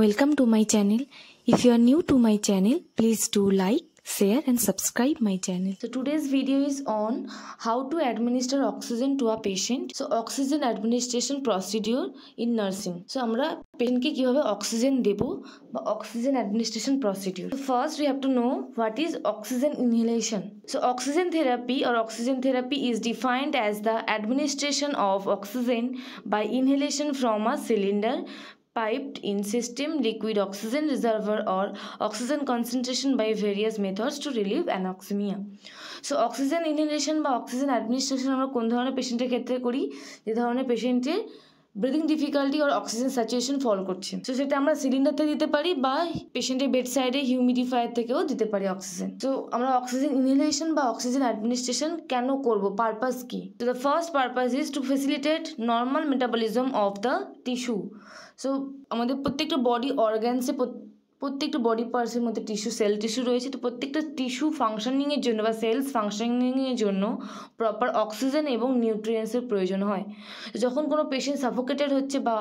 Welcome to my channel. If you are new to my channel, please do like, share and subscribe my channel. So today's video is on how to administer oxygen to a patient. So oxygen administration procedure in nursing. So amra patient ke kivabe oxygen debo oxygen administration procedure. So first we have to know what is oxygen inhalation. So oxygen therapy or oxygen therapy is defined as the administration of oxygen by inhalation from a cylinder piped in system liquid oxygen reservoir or oxygen concentration by various methods to relieve anoxemia so oxygen inhalation বা oxygen administration আমরা কোন ধরনের পেশেন্টের ক্ষেত্রে করি যে ধরনের পেশেন্টের ব্রিদিং ডিফিকাল্টি আর অক্সিজেন স্যাচুয়েশন ফল করছে তো সেটা আমরা সিলিন্ডারতে দিতে পারি বা পেশেন্টের বেড সাইডে হিউমিডিফায়ার থেকেও দিতে পারি অক্সিজেন তো আমরা অক্সিজেন ইনহেলেশন বা অক্সিজেন অ্যাডমিনিস্ট্রেশন কেন করব পারপাস কি তো the first purpose is to facilitate normal metabolism of the tissue so আমাদের প্রত্যেকটা বডি অর্গ্যানসে প্রত্যেকটা বডি পার্টসের মধ্যে টিস্যু সেল টিস্যু রয়েছে তো প্রত্যেকটা টিস্যু ফাংশনিংয়ের জন্য বা সেলস ফাংশনিংয়ের জন্য প্রপার অক্সিজেন এবং নিউট্রিয়েন্টসের প্রয়োজন হয় যখন কোনো পেশেন্ট সাফোকেটেড হচ্ছে বা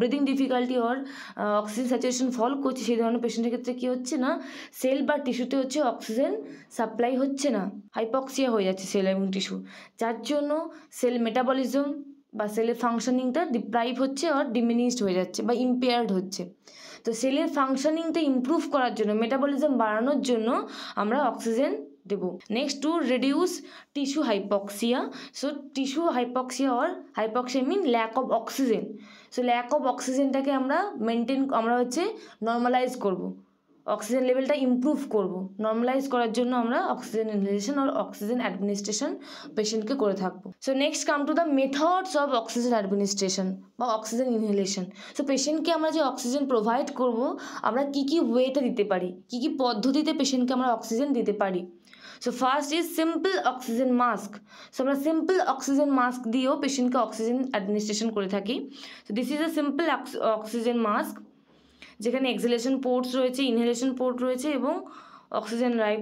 breathing difficulty or oxygen saturation fall করছে সেই ধরনের পেশেন্টের ক্ষেত্রে কী হচ্ছে না সেল বা টিস্যুতে হচ্ছে অক্সিজেন সাপ্লাই হচ্ছে না হাইপক্সিয়া হয়ে যাচ্ছে সেল এবং টিস্যু যার জন্য সেল মেটাবলিজম বা সেলের ফাংশনিংটা ডিপ্রাইভ হচ্ছে আর ডিমিনিসড হয়ে যাচ্ছে বা ইম্পেয়ার্ড হচ্ছে তো সেলের ফাংশনিংটা ইম্প্রুভ করার জন্য মেটাবলিজম বাড়ানোর জন্য আমরা অক্সিজেন দেবো next to reduce tissue hypoxia so tissue hypoxia or hypoxia mean lack of oxygen so lack of অক্সিজেনটাকে আমরা মেনটেন আমরা হচ্ছে নর্মালাইজ করবো অক্সিজেন লেভেলটা ইম্প্রুভ করব নর্মালাইজ করার জন্য আমরা অক্সিজেন ইনহেলেশন আর অক্সিজেন অ্যাডমিনিস্ট্রেশন পেশেন্টকে করে থাকবো so next come to the methods of oxygen administration বা অক্সিজেন ইনহেলেশন সো পেশেন্টকে আমরা যে অক্সিজেন প্রোভাইড করব আমরা কি কি ওয়েতে দিতে পারি কি কি পদ্ধতিতে পেশেন্টকে আমরা অক্সিজেন দিতে পারি so first is simple oxygen mask so আমরা সিম্পল অক্সিজেন মাস্ক দিয়েও পেশেন্টকে অক্সিজেন অ্যাডমিনিস্ট্রেশন করে থাকি so this is a simple oxygen mask যেখানে এক্সিলেশন পোর্টস রয়েছে ইনহেলেশন পোর্ট রয়েছে এবং অক্সিজেন লাইফ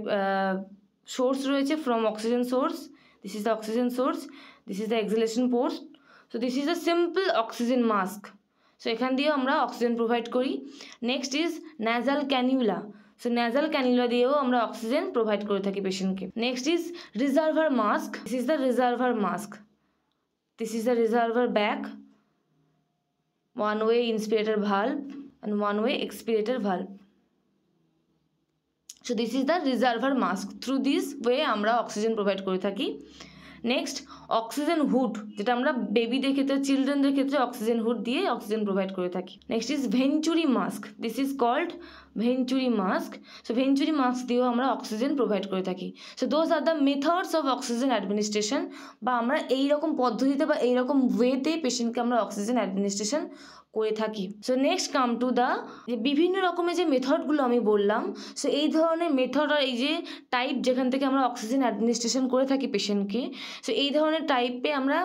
সোর্স রয়েছে from oxygen source this is the oxygen source this is the exhalation port so this is the simple oxygen mask so এখান দিয়েও আমরা oxygen provide করি next is nasal ক্যানিউলা so nasal cannula দিয়েও আমরা oxygen provide করে থাকি পেশেন্টকে next is reservoir mask this is the reservoir mask this is the reservoir bag one way inspiratory valve and one way expirator valve. So this is the reservoir mask. Through this way আমরা oxygen provide করে থাকি next oxygen hood যেটা আমরা বেবিদের ক্ষেত্রে চিলড্রেনদের ক্ষেত্রে oxygen hood দিয়ে অক্সিজেন প্রোভাইড করে থাকি next is venturi mask this is called venturi mask so venturi mask দিয়েও আমরা অক্সিজেন প্রোভাইড করে থাকি so those are the methods of oxygen administration বা আমরা এই রকম পদ্ধতিতে বা এই রকম ওয়েতে পেশেন্টকে আমরা অক্সিজেন অ্যাডমিনিস্ট্রেশন করে থাকি so next come to the যে বিভিন্ন রকমের যে মেথডগুলো আমি বললাম সো এই ধরনের মেথড আর এই যে টাইপ যেখান থেকে আমরা অক্সিজেন অ্যাডমিনিস্ট্রেশন করে থাকি পেশেন্টকে সো এই ধরনের টাইপে আমরা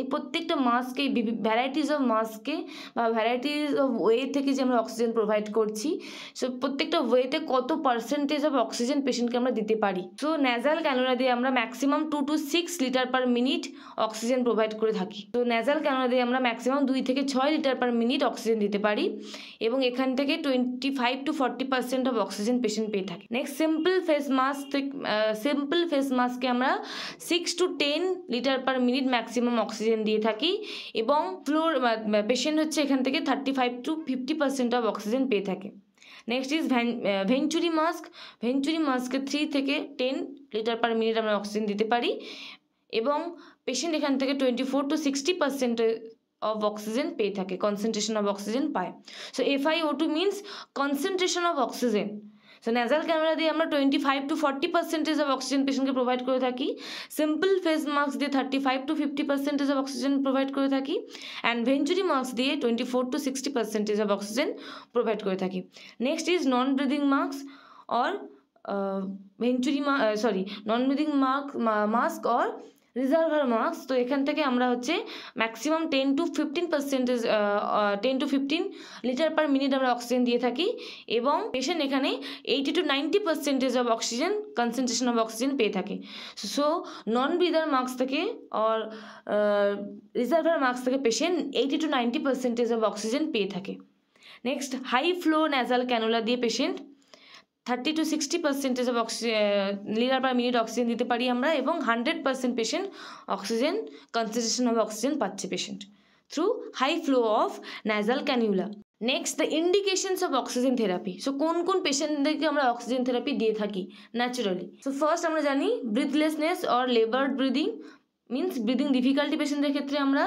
এই প্রত্যেকটা মাস্ককে ভ্যারাইটিস অফ মাস্ককে বা ভ্যারাইটিস অফ ওয়ে থেকে যে আমরা অক্সিজেন প্রোভাইড করছি সো প্রত্যেকটা ওয়েতে কত পার্সেন্টেজ অফ অক্সিজেন পেশেন্টকে আমরা দিতে পারি সো ন্যাজাল ক্যানোরা দিয়ে আমরা maximum two to six litre per minute oxygen provide করে থাকি তো ন্যাজাল ক্যানোরা দিয়ে আমরা ম্যাক্সিমাম দুই থেকে ছয় লিটার পার মিনিট অক্সিজেন দিতে পারি এবং এখান থেকে twenty five to forty percent of oxygen patient পেয়ে থাকে next simple face mask simple face মাস্ককে আমরা six to ten litre per minute maximum oxygen oxygen দিয়ে থাকি এবং ফ্লোর পেশেন্ট হচ্ছে এখান থেকে thirty five to fifty percent of oxygen পেয়ে থাকে নেক্সট ইজ ভ্যান ভেঞ্চুরি মাস্ক ভেঞ্চুরি মাস্কে থ্রি থেকে টেন লিটার পার মিনিট আমরা অক্সিজেন দিতে পারি এবং পেশেন্ট এখান থেকে twenty four to sixty percent of oxygen পেয়ে থাকে কনসেন্ট্রেশন অফ অক্সিজেন পায় so FiO two means concentration of oxygen so nasal cannula दिए टोटी फाइव टू फर्टी पार्सेंटेज अब अक्सिजन पेशेंट के प्रोवाइड कर सीम्पल फेस मास्क दिए thirty five to fifty percentage अब अक्सिजन प्रोवाइड कर भेंचुरी मास्क दिए टोटी फोर टू सिक्सटी पार्सेंटेज अब अक्सिजन प्रोवाइड करेक्सट इज नन ब्रिदिंग मास्क और venturi sorry non breathing mask और রিজার্ভার মার্কস তো এখান থেকে আমরা হচ্ছে maximum ten to fifteen percentage ten to fifteen litre per minute আমরা অক্সিজেন দিয়ে থাকি এবং পেশেন্ট এখানে eighty to ninety percentage of oxygen concentration of oxygen পেয়ে থাকে সো নন ব্রিদার মার্কস থেকে অর রিজার্ভার মার্কস থেকে patient eighty to ninety percentage of oxygen পেয়ে থাকে next high flow nasal cannula দিয়ে patient thirty to sixty percentage of oxygen litre per minute oxygen দিতে পারি আমরা এবং hundred percent patient oxygen concentration of oxygen পাচ্ছে patient through high flow of nasal cannula next the indications of oxygen therapy so কোন কোন পেশেন্টদেরকে আমরা oxygen therapy দিয়ে থাকি ন্যাচুরালি সো ফার্স্ট আমরা জানি breathlessness or labour breathing means breathing difficulty পেশেন্টদের ক্ষেত্রে আমরা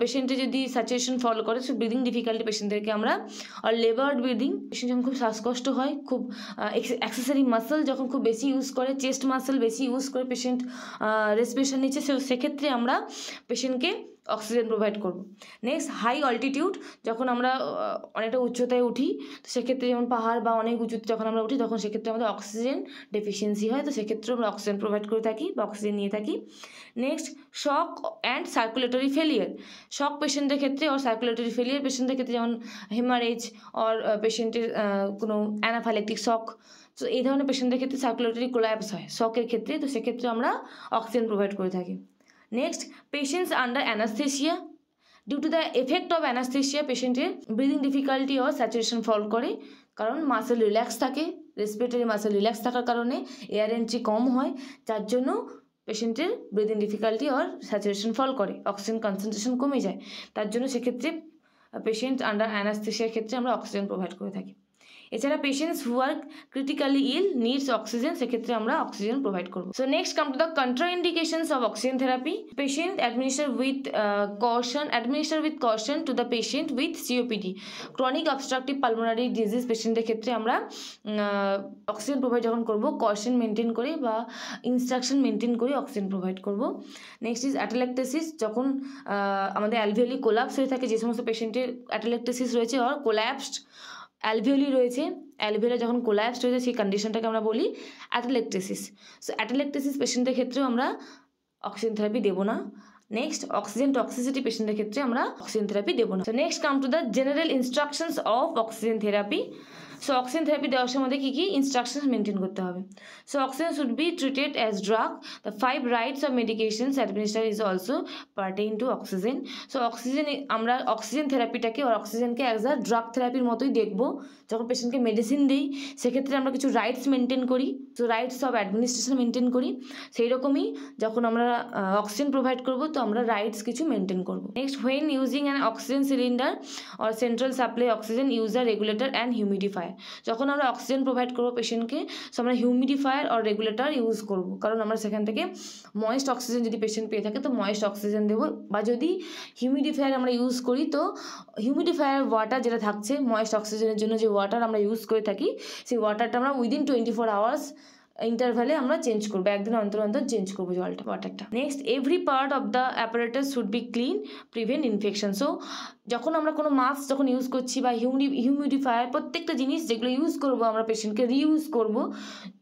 পেশেন্টে যদি স্যাচুরেশন ফলো করে সে ব্রিদিং ডিফিকাল্টি পেশেন্টদেরকে আমরা আর লেবার ব্রিদিং পেশেন্ট যখন খুব শ্বাসকষ্ট হয় খুব অ্যাক্সেসারি মাসেল যখন খুব বেশি ইউজ করে চেস্ট মাসেল বেশি ইউজ করে পেশেন্ট রেসপিরেশন নিচ্ছে সে সেক্ষেত্রে আমরা পেশেন্টকে অক্সিজেন প্রোভাইড করব নেক্সট হাই অল্টিটিউড যখন আমরা অনেকটা উচ্চতায় উঠি তো সেক্ষেত্রে যেমন পাহাড় বা অনেক উঁচুতে যখন আমরা উঠি তখন সেক্ষেত্রে আমাদের অক্সিজেন ডেফিসিয়েন্সি হয় তো সেক্ষেত্রে আমরা অক্সিজেন প্রোভাইড করে থাকি বা অক্সিজেন নিয়ে থাকি next shock and circulatory failure shock পেশেন্টের ক্ষেত্রে ওর সার্কুলেটরি ফেলিয়ার পেশেন্টের ক্ষেত্রে যেমন হেমারেজ অর পেশেন্টের কোনো অ্যানাফালেক্টিক শক তো এই ধরনের পেশেন্টের ক্ষেত্রে সার্কুলেটরি কোলাপস হয় শকের ক্ষেত্রে তো সেক্ষেত্রে আমরা অক্সিজেন প্রোভাইড করে থাকি next patients under anaesthesia due to the effect of anaesthesia পেশেন্টের breathing difficulty or saturation fall করে কারণ মাসেল রিল্যাক্স থাকে রেসপিরেটরি মাসেল রিল্যাক্স থাকার কারণে এয়ার এন্ট্রি কম হয় যার জন্য পেশেন্টের breathing difficulty or saturation fall করে অক্সিজেন কনসেন্ট্রেশন কমে যায় তার জন্য সেক্ষেত্রে পেশেন্ট আন্ডার অ্যানাস্থেসিয়ার ক্ষেত্রে আমরা অক্সিজেন প্রোভাইড করে থাকি এছাড়া patients who are critically ill needs oxygen সেক্ষেত্রে আমরা অক্সিজেন প্রোভাইড করবো so next come to the contraindications of oxygen therapy patient administer with caution administer with caution to the patient with COPD chronic obstructive pulmonary disease পেশেন্টের ক্ষেত্রে আমরা oxygen provide যখন করবো caution maintain করে বা instruction maintain করে oxygen provide করব next is atelectasis যখন আমাদের অ্যালভিয়ালি কোলাপস হয়ে থাকে যে সমস্ত পেশেন্টের অ্যাটালেকটেসিস রয়েছে অর কোল্যাপসড অ্যালভিওলি রয়েছে অ্যালভিওলা যখন কোলাপসড রয়েছে সেই কন্ডিশনটাকে আমরা বলি অ্যাটালেকটেসিস সো অ্যাটালেকটেসিস পেশেন্টের ক্ষেত্রেও আমরা অক্সিজেন থেরাপি দেবো না নেক্সট অক্সিজেন টক্সিসিটি পেশেন্টের ক্ষেত্রে আমরা অক্সিজেন থেরাপি দেবো না so next come to the general instructions of oxygen therapy so oxygen therapy দেওয়ার সময় কী কী ইনস্ট্রাকশনস মেনটেন করতে হবে so oxygen should be treated as drug the five rights of medications administer is also pertain to oxygen so oxygen আমরা oxygen থেরাপিটাকে অক্সিজেনকে as a drug থেরাপির মতোই দেখবো যখন পেশেন্টকে মেডিসিন দিই সেক্ষেত্রে আমরা কিছু রাইটস মেনটেন করি so rights of administration maintain করি সেই রকমই যখন আমরা অক্সিজেন প্রোভাইড করবো তো আমরা রাইটস কিছু মেনটেন করবো next when using an oxygen cylinder or central supply oxygen user regulator and humidifier হয় যখন আমরা অক্সিজেন প্রোভাইড করবো পেশেন্টকে সো আমরা হিউমিডিফায়ার আর রেগুলেটার ইউজ করব কারণ আমরা সেখান থেকে ময়েস্ট অক্সিজেন যদি পেশেন্ট পেয়ে থাকে তো ময়েস্ট অক্সিজেন দেবো বা যদি হিউমিডিফায়ার আমরা ইউজ করি তো হিউমিডিফায়ার ওয়াটার যেটা থাকছে ময়েস্ট অক্সিজেনের জন্য যে ওয়াটার আমরা ইউজ করে থাকি সেই ওয়াটারটা আমরা উইদিন টোয়েন্টি ফোর আওয়ার্স ইন্টারভ্যালে আমরা চেঞ্জ করবো একদিন অন্তর অন্তর চেঞ্জ করবো জলটা ওয়াটারটা next every part of the apparatus should be clean prevent infection so যখন আমরা কোনো মাস্ক যখন ইউজ করছি বা হিউমি হিউমিডিফায়ার প্রত্যেকটা জিনিস যেগুলো ইউজ করবো আমরা পেশেন্টকে রিইউজ করব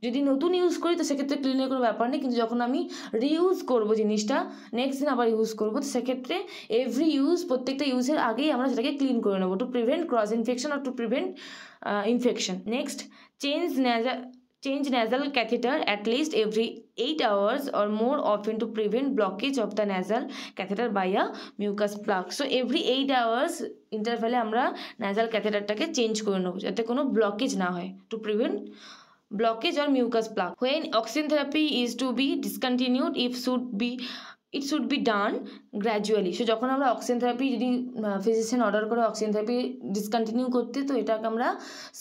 যদি নতুন ইউজ করি তো সেক্ষেত্রে ক্লিনের কোনো ব্যাপার নেই কিন্তু যখন আমি রিইউজ করব জিনিসটা নেক্সট দিন আবার ইউজ করব তো সেক্ষেত্রে এভরি ইউজ প্রত্যেকটা ইউজের আগেই আমরা সেটাকে ক্লিন করে নেবো টু প্রিভেন্ট ক্রস ইনফেকশন আর to prevent infection next change nasal change nasal catheter at least every eight hours or more often to prevent blockage of the nasal catheter by a mucus plug so every eight hours ইন্টারভ্যালে আমরা nasal ক্যাথেটারটাকে change করে নেব যাতে কোনো blockage না হয় to prevent blockage or mucus plug when oxygen therapy is to be discontinued if should be it should be done gradually so যখন আমরা অক্সিজেন থেরাপি যদি ফিজিশিয়ান অর্ডার করে অক্সিজেন থেরাপি ডিসকন্টিনিউ করতে তো এটাকে আমরা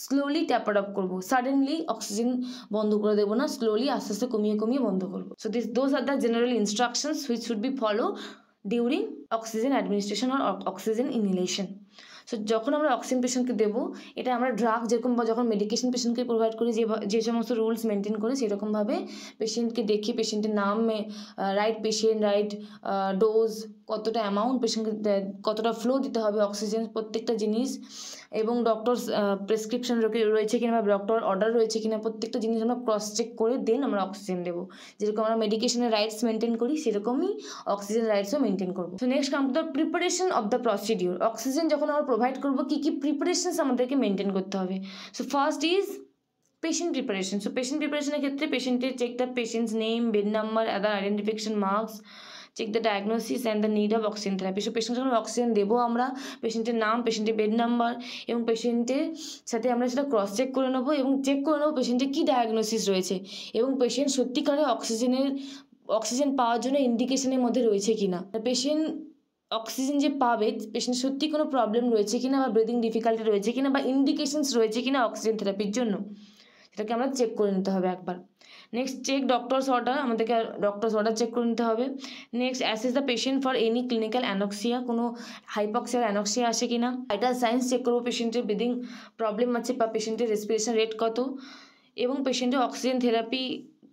স্লোলি ট্যাপার আপ করবো suddenly oxygen বন্ধ করে দেবো না স্লোলি আস্তে আস্তে কমিয়ে কমিয়ে বন্ধ করবো so this those are the general instructions which should be follow during oxygen administration or oxygen inhalation so যখন আমরা অক্সিজেন পেশেন্টকে দেবো এটা আমরা ড্রাগ যেরকম বা যখন মেডিকেশন পেশেন্টকে প্রোভাইড করি যে যে সমস্ত রুলস মেনটেন করে সেরকমভাবে পেশেন্টকে দেখে পেশেন্টের নাম রাইট পেশেন্ট রাইট ডোজ কতটা অ্যামাউন্ট পেশেন্টকে কতটা ফ্লো দিতে হবে অক্সিজেন প্রত্যেকটা জিনিস এবং ডক্টর প্রেসক্রিপশন রয়েছে কিনা বা ডক্টর অর্ডার রয়েছে কিনা প্রত্যেকটা জিনিস আমরা ক্রস চেক করে দেন আমরা অক্সিজেন দেবো যেরকম আমরা মেডিকেশনের রাইটস মেনটেন করি সেরকমই অক্সিজেন রাইটসও মেনটেন করবো তো next come the preparation of the procedure oxygen যখন আমরা প্রোভাইড করবো কী কী প্রিপারেশনস আমাদেরকে মেনটেন করতে হবে so first is patient preparation so patient প্রিপারেশনের ক্ষেত্রে পেশেন্টের check the patient's name bed number other identification marks check the diagnosis and the need of oxygen therapy so patient যখন অক্সিজেন দেবো আমরা পেশেন্টের নাম পেশেন্টের বেড নাম্বার এবং পেশেন্টের সাথে আমরা সেটা ক্রস চেক করে নেবো এবং চেক করে নেবো পেশেন্টের কী ডায়াগনোসিস রয়েছে এবং পেশেন্ট সত্যিকারে অক্সিজেনের অক্সিজেন পাওয়ার জন্য ইন্ডিকেশনের মধ্যে রয়েছে কি না পেশেন্ট অক্সিজেন যে পাবে পেশেন্ট সত্যি কোনো প্রবলেম রয়েছে কি না বা ব্রিদিং ডিফিকাল্টি রয়েছে কি না বা ইন্ডিকেশনস রয়েছে কি না অক্সিজেন থেরাপির জন্য সেটাকে আমরা চেক করে নিতে হবে একবার নেক্সট চেক ডক্টরস অর্ডার আমাদেরকে ডক্টরস অর্ডার চেক করে নিতে হবে next assess the patient for any clinical anoxia কোনো হাইপক্সিয়ার অ্যানক্সিয়া আসে কি না ভাইটাল সাইন্স চেক করবো পেশেন্টের ব্রিদিং প্রবলেম আছে বা পেশেন্টের রেসপিরেশন রেট কত এবং পেশেন্টের অক্সিজেন থেরাপি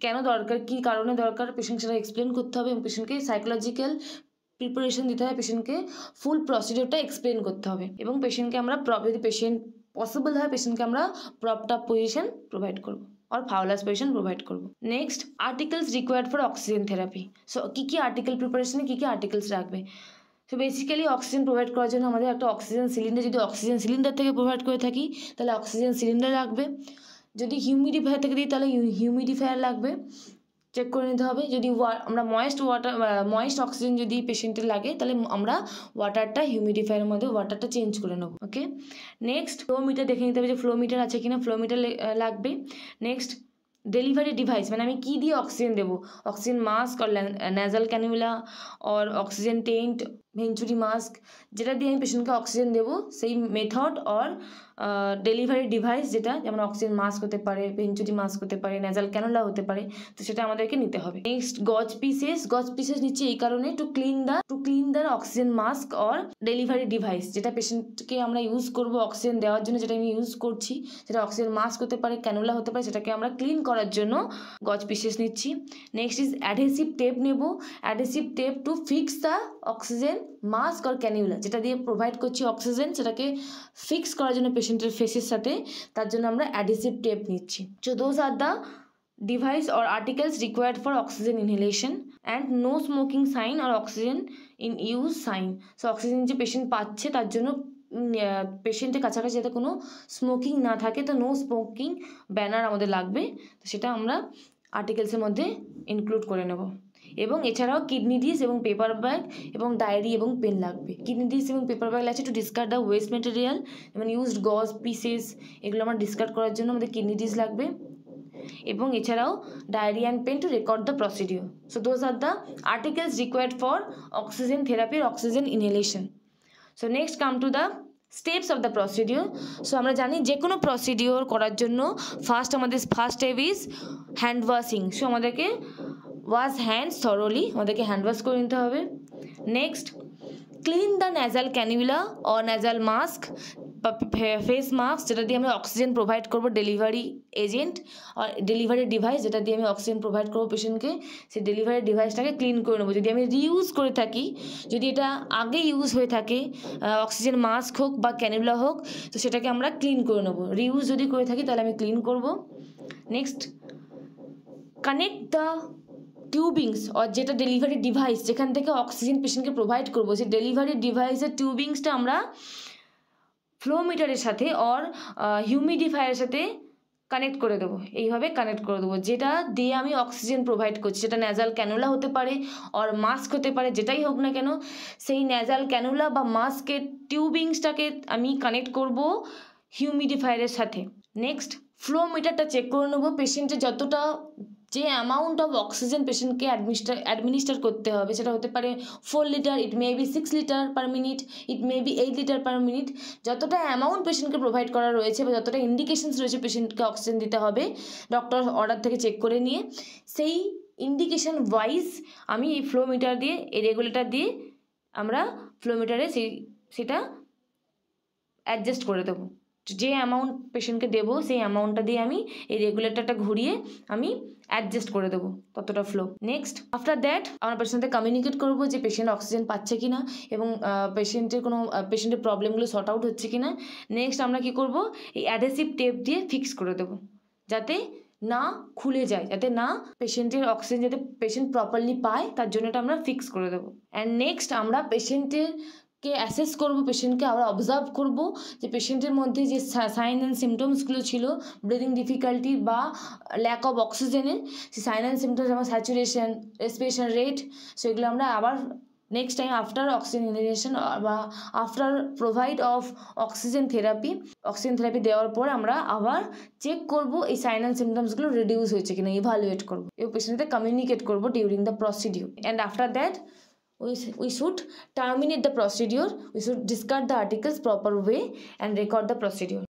কেন দরকার কি কারণে দরকার পেশেন্ট সেটা এক্সপ্লেন করতে হবে এবং পেশেন্টকে সাইকোলজিক্যাল প্রিপারেশন দিতে হবে পেশেন্টকে ফুল প্রসিডিওরটা এক্সপ্লেন করতে হবে এবং পেশেন্টকে আমরা যদি পেশেন্ট পসিবল হয় পেশেন্টকে আমরা প্রপটা পজিশন প্রোভাইড করবো or ফাউলাস position প্রোভাইড করব next articles required for oxygen therapy so কী কী আর্টিকেল প্রিপারেশনে কী কী আর্টিকেলস রাখবে সো বেসিক্যালি অক্সিজেন প্রোভাইড করার জন্য আমাদের একটা অক্সিজেন সিলিন্ডার যদি অক্সিজেন সিলিন্ডার থেকে প্রোভাইড করে থাকি তাহলে অক্সিজেন সিলিন্ডার লাগবে যদি হিউমিডিফায়ার থেকে দিই তাহলে হিউমিডিফায়ার লাগবে চেক করে নিতে হবে যদি আমরা ময়েস্ট ওয়াটার ময়েস্ট অক্সিজেন যদি পেশেন্টের লাগে তাহলে আমরা ওয়াটারটা হিউমিডিফায়ারের মধ্যে ওয়াটারটা চেঞ্জ করে নেবো ওকে নেক্সট ফ্লো মিটার দেখে নিতে হবে যে ফ্লো মিটার আছে কিনা ফ্লো মিটার লাগবে নেক্সট ডেলিভারি ডিভাইস মানে আমি কী দিয়ে অক্সিজেন দেবো অক্সিজেন মাস্ক আর nasal cannula or oxygen tent venturi mask যেটা দিয়ে আমি পেশেন্টকে অক্সিজেন দেবো সেই মেথড অর ডেলিভারি ডিভাইস যেটা যেমন অক্সিজেন মাস্ক হতে পারে ভেঞ্চুরি মাস্ক হতে পারে নেজাল ক্যানোলা হতে পারে তো সেটা আমাদেরকে নিতে হবে নেক্সট গজ পিসেস গজ পিসেস নিচ্ছে এই কারণে to clean the to clean the oxygen mask or delivery device যেটা পেশেন্টকে আমরা ইউজ করব অক্সিজেন দেওয়ার জন্য যেটা আমি ইউজ করছি সেটা অক্সিজেন মাস্ক হতে পারে ক্যানোলা হতে পারে সেটাকে আমরা ক্লিন করার জন্য গজ পিসেস নিচ্ছি নেক্সট ইজ অ্যাডহেসিভ টেপ নেব adhesive tape to fix the oxygen mask or cannula যেটা দিয়ে প্রোভাইড করছি অক্সিজেন সেটাকে ফিক্স করার জন্য পেশেন্ট পেশেন্টের ফেসের সাথে তার জন্য আমরা অ্যাডিসিভ টেপ নিচ্ছি so those are the device or articles required for oxygen inhalation and no smoking sign আর oxygen in use sign so oxygen যে পেশেন্ট পাচ্ছে তার জন্য পেশেন্টের কাছাকাছি যাতে কোনো স্মোকিং না থাকে তো নো স্মোকিং ব্যানার আমাদের লাগবে তো সেটা আমরা আর্টিকেলসের মধ্যে ইনক্লুড করে নেবো এবং এছাড়াও কিডনি ডিস এবং পেপার ব্যাগ এবং ডায়েরি এবং পেন লাগবে কিডনি ডিস এবং পেপার ব্যাগ লাগছে to discard the waste material যেমন ইউজড গজ পিসেস এগুলো আমার ডিসকার্ড করার জন্য আমাদের কিডনি ডিস লাগবে এবং এছাড়াও diary and pen to record the procedure so those are the articles required for oxygen থেরাপির oxygen inhalation so next come to the steps of the procedure so আমরা জানি যে কোনো প্রসিডিওর করার জন্য ফার্স্ট আমাদের first step is hand washing so আমাদেরকে wash hand thoroughly আমাদেরকে হ্যান্ড ওয়াশ করে নিতে হবে next clean the nasal cannula or nasal mask face mask যেটা দিয়ে আমরা অক্সিজেন প্রোভাইড করবো ডেলিভারি এজেন্ট আর ডেলিভারি ডিভাইস যেটা দিয়ে আমি অক্সিজেন প্রোভাইড করবো পেশেন্টকে সেই ডেলিভারি ডিভাইসটাকে ক্লিন করে নেবো যদি আমি রিইউজ করে থাকি যদি এটা আগে ইউজ হয়ে থাকে অক্সিজেন মাস্ক হোক বা ক্যানিউলা হোক তো সেটাকে আমরা ক্লিন করে নেবো রিউজ যদি করে থাকি তাহলে আমি ক্লিন করব next connect the tubings or যেটা ডেলিভারি ডিভাইস যেখান থেকে অক্সিজেন পেশেন্টকে প্রোভাইড করবো সেই ডেলিভারি ডিভাইসের টিউবিংসটা আমরা ফ্লোমিটারের সাথে অর হিউমিডিফায়ারের সাথে কানেক্ট করে দেবো এইভাবে কানেক্ট করে দেবো যেটা দিয়ে আমি অক্সিজেন প্রোভাইড করছি সেটা ন্যাজাল ক্যানুলা হতে পারে অর মাস্ক হতে পারে যেটাই হোক না কেন সেই ন্যাজাল ক্যানুলা বা মাস্কের টিউবিংসটাকে আমি কানেক্ট করব হিউমিডিফায়ারের সাথে নেক্সট ফ্লোমিটারটা চেক করে নেবো পেশেন্টের যতটা যে অ্যামাউন্ট অফ অক্সিজেন পেশেন্টকে অ্যাডমিনিস্টার অ্যাডমিনিস্টার করতে হবে সেটা হতে পারে four litre it may be six litre per minute it may be eight litre per minute যতটা অ্যামাউন্ট পেশেন্টকে প্রোভাইড করা রয়েছে বা যতটা ইন্ডিকেশনস রয়েছে পেশেন্টকে অক্সিজেন দিতে হবে ডক্টর অর্ডার থেকে চেক করে নিয়ে সেই ইন্ডিকেশন ওয়াইজ আমি এই ফ্লো মিটার দিয়ে এই রেগুলেটার দিয়ে আমরা ফ্লো মিটারে সেই সেটা অ্যাডজাস্ট করে দেবো যে অ্যামাউন্ট পেশেন্টকে দেবো সেই অ্যামাউন্টটা দিয়ে আমি এই রেগুলেটরটা ঘুরিয়ে আমি অ্যাডজাস্ট করে দেবো ততটা ফ্লো নেক্সট আফটার দ্যাট আমরা পেশেন্টে কমিউনিকেট করবো যে পেশেন্ট অক্সিজেন পাচ্ছে কি না এবং পেশেন্টের কোনো পেশেন্টের প্রবলেমগুলো শর্ট আউট হচ্ছে কি না নেক্সট আমরা কি করব এই অ্যাডেসিভ টেপ দিয়ে ফিক্স করে দেবো যাতে না খুলে যায় যাতে না পেশেন্টের অক্সিজেন যাতে পেশেন্ট প্রপারলি পায় তার জন্য এটা আমরা ফিক্স করে দেবো অ্যান্ড নেক্সট আমরা পেশেন্টের কে অ্যাসেস করব পেশেন্টকে আমরা অবজার্ভ করব যে পেশেন্টের মধ্যে যে সাইন অ্যান্ড সিমটমসগুলো ছিল ব্রিদিং ডিফিকাল্টি বা ল্যাক অফ অক্সিজেনের সেই সাইন অ্যান্ড সিমটমস যেমন স্যাচুরেশন রেসপিরেশন রেট সেগুলো আমরা আবার next time after oxygen inhalation বা after provide of oxygen therapy oxygen therapy দেওয়ার পর আমরা আবার চেক করব এই সাইন অ্যান্ড সিমটমসগুলো রিডিউস হয়েছে কিনা ইভালুয়েট করবো এবং পেশেন্টের কমিউনিকেট করবো during the procedure and after that we, should terminate the procedure we should discard the articles proper way and record the procedure